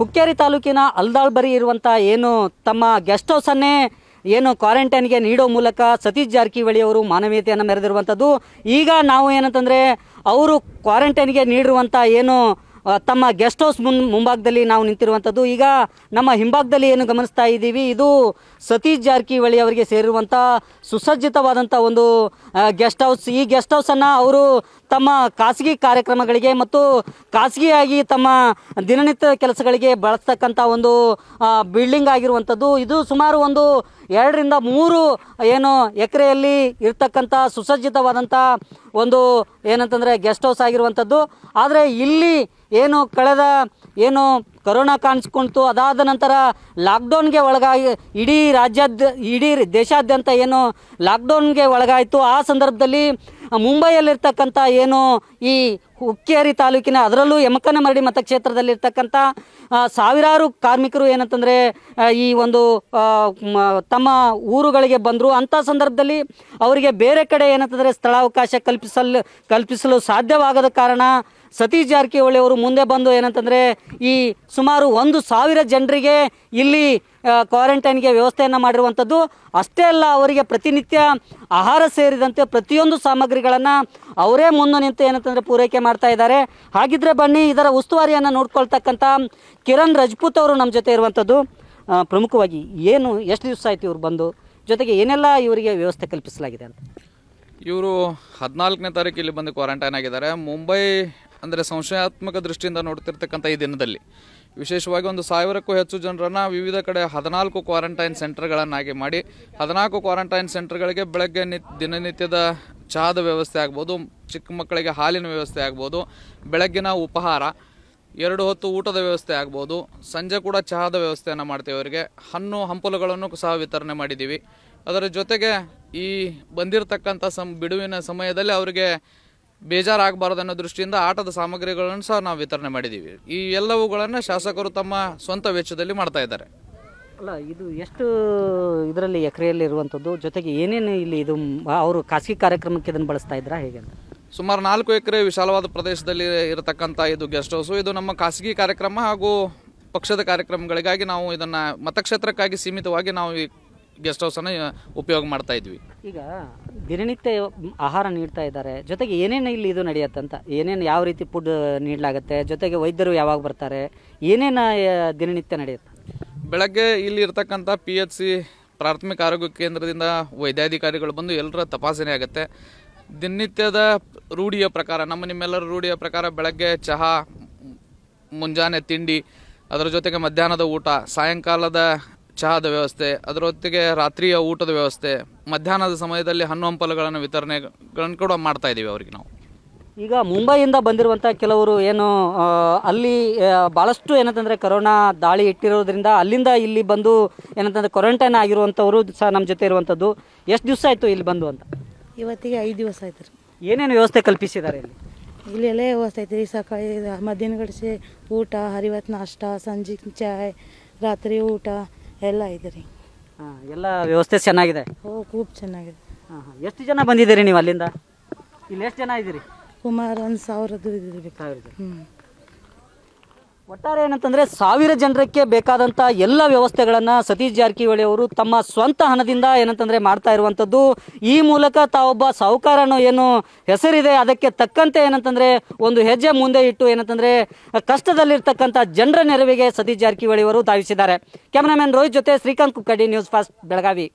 ಹುಕ್ಕೇರಿ ತಾಲೂಕಿನ ಅಲ್ದಾಳ್ ಬರಿ ಇರುವಂಥ ಏನು ತಮ್ಮ ಗೆಸ್ಟ್ ಹೌಸನ್ನೇ ಏನು ಕ್ವಾರಂಟೈನ್ಗೆ ನೀಡೋ ಮೂಲಕ ಸತೀಶ್ ಜಾರಕಿಹೊಳಿ ಅವರು ಮಾನವೀಯತೆಯನ್ನು ಮೆರೆದಿರುವಂಥದ್ದು ಈಗ ನಾವು ಏನಂತಂದರೆ ಅವರು ಕ್ವಾರಂಟೈನ್ಗೆ ನೀಡಿರುವಂಥ ಏನು ತಮ್ಮ ಗೆಸ್ಟ್ ಹೌಸ್ ಮುನ್ ಮುಂಭಾಗದಲ್ಲಿ ನಾವು ನಿಂತಿರುವಂಥದ್ದು ಈಗ ನಮ್ಮ ಹಿಂಭಾಗದಲ್ಲಿ ಏನು ಗಮನಿಸ್ತಾ ಇದ್ದೀವಿ ಇದು ಸತೀಶ್ ಜಾರಕಿಹೊಳಿ ಅವರಿಗೆ ಸೇರಿರುವಂಥ ಸುಸಜ್ಜಿತವಾದಂಥ ಒಂದು ಗೆಸ್ಟ್ ಹೌಸ್ ಈ ಗೆಸ್ಟ್ ಹೌಸನ್ನು ಅವರು ತಮ್ಮ ಖಾಸಗಿ ಕಾರ್ಯಕ್ರಮಗಳಿಗೆ ಮತ್ತು ಖಾಸಗಿಯಾಗಿ ತಮ್ಮ ದಿನನಿತ್ಯ ಕೆಲಸಗಳಿಗೆ ಬಳಸ್ತಕ್ಕಂಥ ಒಂದು ಬಿಲ್ಡಿಂಗ್ ಆಗಿರುವಂಥದ್ದು ಇದು ಸುಮಾರು ಒಂದು ಎರಡರಿಂದ ಮೂರು ಏನು ಎಕರೆಯಲ್ಲಿ ಇರ್ತಕ್ಕಂಥ ಸುಸಜ್ಜಿತವಾದಂಥ ಒಂದು ಏನಂತಂದರೆ ಗೆಸ್ಟ್ ಹೌಸ್ ಆಗಿರುವಂಥದ್ದು ಆದರೆ ಇಲ್ಲಿ ಏನು ಕಳೆದ ಏನು ಕರೋನಾ ಕಾಣಿಸ್ಕೊಳ್ತು ಅದಾದ ನಂತರ ಲಾಕ್ಡೌನ್ಗೆ ಒಳಗಾಗಿ ಇಡೀ ರಾಜ್ಯಾದ್ಯ ಇಡೀ ದೇಶಾದ್ಯಂತ ಏನು ಲಾಕ್ಡೌನ್ಗೆ ಒಳಗಾಯಿತು ಆ ಸಂದರ್ಭದಲ್ಲಿ ಮುಂಬೈಯಲ್ಲಿರ್ತಕ್ಕಂಥ ಏನು ಈ ಹುಕ್ಕೇರಿ ತಾಲೂಕಿನ ಅದರಲ್ಲೂ ಯಮಕನಮರಡಿ ಮತಕ್ಷೇತ್ರದಲ್ಲಿರ್ತಕ್ಕಂಥ ಸಾವಿರಾರು ಕಾರ್ಮಿಕರು ಏನಂತಂದರೆ ಈ ಒಂದು ತಮ್ಮ ಊರುಗಳಿಗೆ ಬಂದರು ಅಂಥ ಸಂದರ್ಭದಲ್ಲಿ ಅವರಿಗೆ ಬೇರೆ ಕಡೆ ಏನಂತಂದರೆ ಸ್ಥಳಾವಕಾಶ ಕಲ್ಪಿಸಲು ಕಲ್ಪಿಸಲು ಸಾಧ್ಯವಾಗದ ಕಾರಣ ಸತೀಶ್ ಜಾರಕಿಹೊಳಿ ಅವರು ಮುಂದೆ ಬಂದು ಏನಂತಂದರೆ ಈ ಸುಮಾರು ಒಂದು ಸಾವಿರ ಜನರಿಗೆ ಇಲ್ಲಿ ಕ್ವಾರಂಟೈನ್ಗೆ ವ್ಯವಸ್ಥೆಯನ್ನು ಮಾಡಿರುವಂಥದ್ದು ಅಷ್ಟೇ ಅಲ್ಲ ಅವರಿಗೆ ಪ್ರತಿನಿತ್ಯ ಆಹಾರ ಸೇರಿದಂತೆ ಪ್ರತಿಯೊಂದು ಸಾಮಗ್ರಿಗಳನ್ನು ಅವರೇ ಮುಂದೆ ನಿಂತು ಏನಂತಂದರೆ ಪೂರೈಕೆ ಮಾಡ್ತಾ ಇದ್ದಾರೆ ಹಾಗಿದ್ರೆ ಬನ್ನಿ ಇದರ ಉಸ್ತುವಾರಿಯನ್ನು ನೋಡ್ಕೊಳ್ತಕ್ಕಂಥ ಕಿರಣ್ ರಜಪೂತ್ ಅವರು ನಮ್ಮ ಜೊತೆ ಇರುವಂಥದ್ದು ಪ್ರಮುಖವಾಗಿ ಏನು ಎಷ್ಟು ದಿವಸ ಆಯಿತು ಇವರು ಬಂದು ಜೊತೆಗೆ ಏನೆಲ್ಲ ಇವರಿಗೆ ವ್ಯವಸ್ಥೆ ಕಲ್ಪಿಸಲಾಗಿದೆ ಅಂತ ಇವರು ಹದಿನಾಲ್ಕನೇ ತಾರೀಕು ಇಲ್ಲಿ ಬಂದು ಕ್ವಾರಂಟೈನ್ ಆಗಿದ್ದಾರೆ ಮುಂಬೈ ಅಂದರೆ ಸಂಶಯಾತ್ಮಕ ದೃಷ್ಟಿಯಿಂದ ನೋಡ್ತಿರ್ತಕ್ಕಂಥ ಈ ದಿನದಲ್ಲಿ ವಿಶೇಷವಾಗಿ ಒಂದು ಸಾವಿರಕ್ಕೂ ಹೆಚ್ಚು ಜನರನ್ನು ವಿವಿಧ ಕಡೆ ಹದಿನಾಲ್ಕು ಕ್ವಾರಂಟೈನ್ ಸೆಂಟರ್ಗಳನ್ನಾಗಿ ಮಾಡಿ ಹದಿನಾಲ್ಕು ಕ್ವಾರಂಟೈನ್ ಸೆಂಟರ್ಗಳಿಗೆ ಬೆಳಗ್ಗೆ ನಿ ದಿನನಿತ್ಯದ ಚಹಾದ ವ್ಯವಸ್ಥೆ ಆಗ್ಬೋದು ಚಿಕ್ಕ ಮಕ್ಕಳಿಗೆ ಹಾಲಿನ ವ್ಯವಸ್ಥೆ ಆಗ್ಬೋದು ಬೆಳಗ್ಗಿನ ಉಪಹಾರ ಎರಡು ಹೊತ್ತು ಊಟದ ವ್ಯವಸ್ಥೆ ಆಗ್ಬೋದು ಸಂಜೆ ಕೂಡ ಚಹಾದ ವ್ಯವಸ್ಥೆಯನ್ನು ಮಾಡ್ತೀವಿ ಅವರಿಗೆ ಹಣ್ಣು ಹಂಪಲುಗಳನ್ನು ಸಹ ವಿತರಣೆ ಮಾಡಿದ್ದೀವಿ ಅದರ ಜೊತೆಗೆ ಈ ಬಂದಿರತಕ್ಕಂಥ ಸಂ ಬಿಡುವಿನ ಸಮಯದಲ್ಲಿ ಅವರಿಗೆ ಬೇಜಾರಾಗಬಾರದು ಅನ್ನೋ ದೃಷ್ಟಿಯಿಂದ ಆಟದ ಸಾಮಗ್ರಿಗಳನ್ನು ಸಹ ನಾವು ವಿತರಣೆ ಮಾಡಿದ್ದೀವಿ ಈ ಎಲ್ಲವುಗಳನ್ನು ಶಾಸಕರು ತಮ್ಮ ಸ್ವಂತ ವೆಚ್ಚದಲ್ಲಿ ಮಾಡ್ತಾ ಇದ್ದಾರೆ ಅಲ್ಲ ಇದು ಎಷ್ಟು ಇದರಲ್ಲಿ ಎಕರೆಯಲ್ಲಿ ಇರುವಂಥದ್ದು ಜೊತೆಗೆ ಏನೇನು ಇಲ್ಲಿ ಇದು ಅವರು ಖಾಸಗಿ ಕಾರ್ಯಕ್ರಮಕ್ಕೆ ಇದನ್ನು ಬಳಸ್ತಾ ಇದ್ರ ಹೇಗೆ ಸುಮಾರು ನಾಲ್ಕು ಎಕರೆ ವಿಶಾಲವಾದ ಪ್ರದೇಶದಲ್ಲಿ ಇರತಕ್ಕಂಥ ಇದು ಗೆಸ್ಟ್ ಹೌಸು ಇದು ನಮ್ಮ ಖಾಸಗಿ ಕಾರ್ಯಕ್ರಮ ಹಾಗೂ ಪಕ್ಷದ ಕಾರ್ಯಕ್ರಮಗಳಿಗಾಗಿ ನಾವು ಇದನ್ನು ಮತಕ್ಷೇತ್ರಕ್ಕಾಗಿ ಸೀಮಿತವಾಗಿ ನಾವು ಈ ಗೆಸ್ಟ್ ಹೌಸನ್ನು ಉಪಯೋಗ ಮಾಡ್ತಾ ಇದ್ವಿ ಈಗ ದಿನನಿತ್ಯ ಆಹಾರ ನೀಡ್ತಾ ಇದ್ದಾರೆ ಜೊತೆಗೆ ಏನೇನು ಇಲ್ಲಿ ಇದು ನಡೆಯತ್ತಂತ ಏನೇನು ಯಾವ ರೀತಿ ಫುಡ್ ನೀಡಲಾಗುತ್ತೆ ಜೊತೆಗೆ ವೈದ್ಯರು ಯಾವಾಗ ಬರ್ತಾರೆ ಏನೇನು ದಿನನಿತ್ಯ ನಡೆಯುತ್ತೆ ಬೆಳಗ್ಗೆ ಇಲ್ಲಿ ಇರ್ತಕ್ಕಂಥ ಪಿ ಎಚ್ ಸಿ ಪ್ರಾಥಮಿಕ ಆರೋಗ್ಯ ಕೇಂದ್ರದಿಂದ ವೈದ್ಯಾಧಿಕಾರಿಗಳು ಬಂದು ಎಲ್ಲರ ತಪಾಸಣೆ ಆಗುತ್ತೆ ದಿನನಿತ್ಯದ ರೂಢಿಯ ಪ್ರಕಾರ ನಮ್ಮ ನಿಮ್ಮೆಲ್ಲರ ರೂಢಿಯ ಪ್ರಕಾರ ಬೆಳಗ್ಗೆ ಚಹಾ ಮುಂಜಾನೆ ತಿಂಡಿ ಅದರ ಜೊತೆಗೆ ಮಧ್ಯಾಹ್ನದ ಊಟ ಸಾಯಂಕಾಲದ ಚಹಾದ ವ್ಯವಸ್ಥೆ ಅದರೊತ್ತಿಗೆ ರಾತ್ರಿಯ ಊಟದ ವ್ಯವಸ್ಥೆ ಮಧ್ಯಾಹ್ನದ ಸಮಯದಲ್ಲಿ ಹಣ್ಣು ಹಂಪಲುಗಳನ್ನು ವಿತರಣೆಗಳನ್ನು ಕೂಡ ಮಾಡ್ತಾ ಇದ್ದೀವಿ ಅವರಿಗೆ ನಾವು ಈಗ ಮುಂಬೈಯಿಂದ ಬಂದಿರುವಂಥ ಕೆಲವರು ಏನು ಅಲ್ಲಿ ಭಾಳಷ್ಟು ಏನಂತಂದರೆ ಕೊರೋನಾ ದಾಳಿ ಇಟ್ಟಿರೋದ್ರಿಂದ ಅಲ್ಲಿಂದ ಇಲ್ಲಿ ಬಂದು ಏನಂತಂದ್ರೆ ಕ್ವಾರಂಟೈನ್ ಆಗಿರುವಂಥವರು ಸಹ ನಮ್ಮ ಜೊತೆ ಇರುವಂಥದ್ದು ಎಷ್ಟು ದಿವಸ ಆಯಿತು ಇಲ್ಲಿ ಬಂದು ಅಂತ ಇವತ್ತಿಗೆ ಐದು ದಿವಸ ಆಯ್ತು ರೀ ಏನೇನು ವ್ಯವಸ್ಥೆ ಕಲ್ಪಿಸಿದ್ದಾರೆ ಇಲ್ಲಿ ಎಲ್ಲ ವ್ಯವಸ್ಥೆ ಐತೆ ರೀ ಸಕಾಳಿ ಮಧ್ಯಾಹ್ನ ಗಡಿಸಿ ಊಟ ಹರಿವತ್ತು ನಾಷ್ಟ ಸಂಜೆ ಚಾಯ್ ರಾತ್ರಿ ಊಟ ಎಲ್ಲ ಇದೆ ರೀ ಹಾಂ ಎಲ್ಲ ವ್ಯವಸ್ಥೆ ಚೆನ್ನಾಗಿದೆ ಓ ಕೂಪ್ ಚೆನ್ನಾಗಿದೆ ಹಾಂ ಹಾಂ ಎಷ್ಟು ಜನ ಬಂದಿದ್ದೀರಿ ನೀವು ಅಲ್ಲಿಂದ ಇಲ್ಲಿ ಎಷ್ಟು ಜನ ಇದ್ದೀರಿ ಸುಮಾರು ಒಂದು ಸಾವಿರದ್ದು ಇದ್ದೀರಿ ಸಾವಿರದ್ದು ಹ್ಞೂ ಒಟ್ಟಾರೆ ಏನಂತಂದರೆ ಸಾವಿರ ಜನರಕ್ಕೆ ಬೇಕಾದಂಥ ಎಲ್ಲ ವ್ಯವಸ್ಥೆಗಳನ್ನು ಸತೀಶ್ ಜಾರಕಿಹೊಳಿ ಅವರು ತಮ್ಮ ಸ್ವಂತ ಹಣದಿಂದ ಏನಂತಂದರೆ ಮಾಡ್ತಾ ಇರುವಂಥದ್ದು ಈ ಮೂಲಕ ತಾವೊಬ್ಬ ಸಾಹುಕಾರನೋ ಏನು ಹೆಸರಿದೆ ಅದಕ್ಕೆ ತಕ್ಕಂತೆ ಏನಂತಂದರೆ ಒಂದು ಹೆಜ್ಜೆ ಮುಂದೆ ಇಟ್ಟು ಏನಂತಂದರೆ ಕಷ್ಟದಲ್ಲಿರ್ತಕ್ಕಂಥ ಜನರ ನೆರವಿಗೆ ಸತೀಶ್ ಜಾರಕಿಹೊಳಿ ಅವರು ಧಾವಿಸಿದ್ದಾರೆ ಕ್ಯಾಮರಾಮನ್ ರೋಹಿತ್ ಜೊತೆ ಶ್ರೀಕಾಂತ್ ಕುಕ್ಕಡಿ ನ್ಯೂಸ್ ಫಾಸ್ಟ್ ಬೆಳಗಾವಿ